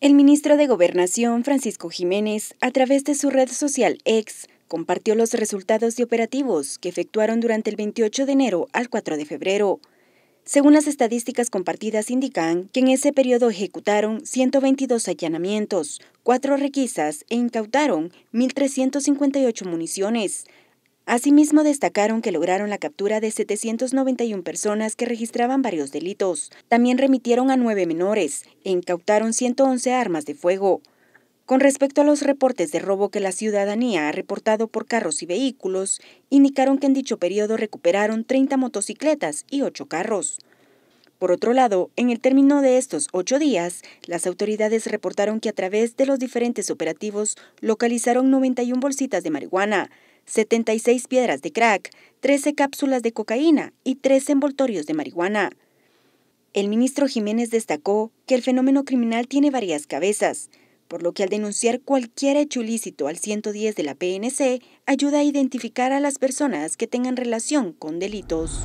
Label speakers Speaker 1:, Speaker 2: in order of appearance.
Speaker 1: El ministro de Gobernación, Francisco Jiménez, a través de su red social ex, compartió los resultados de operativos que efectuaron durante el 28 de enero al 4 de febrero. Según las estadísticas compartidas indican que en ese periodo ejecutaron 122 allanamientos, 4 requisas e incautaron 1.358 municiones, Asimismo, destacaron que lograron la captura de 791 personas que registraban varios delitos. También remitieron a nueve menores e incautaron 111 armas de fuego. Con respecto a los reportes de robo que la ciudadanía ha reportado por carros y vehículos, indicaron que en dicho periodo recuperaron 30 motocicletas y 8 carros. Por otro lado, en el término de estos ocho días, las autoridades reportaron que a través de los diferentes operativos localizaron 91 bolsitas de marihuana, 76 piedras de crack, 13 cápsulas de cocaína y 3 envoltorios de marihuana. El ministro Jiménez destacó que el fenómeno criminal tiene varias cabezas, por lo que al denunciar cualquier hecho ilícito al 110 de la PNC ayuda a identificar a las personas que tengan relación con delitos.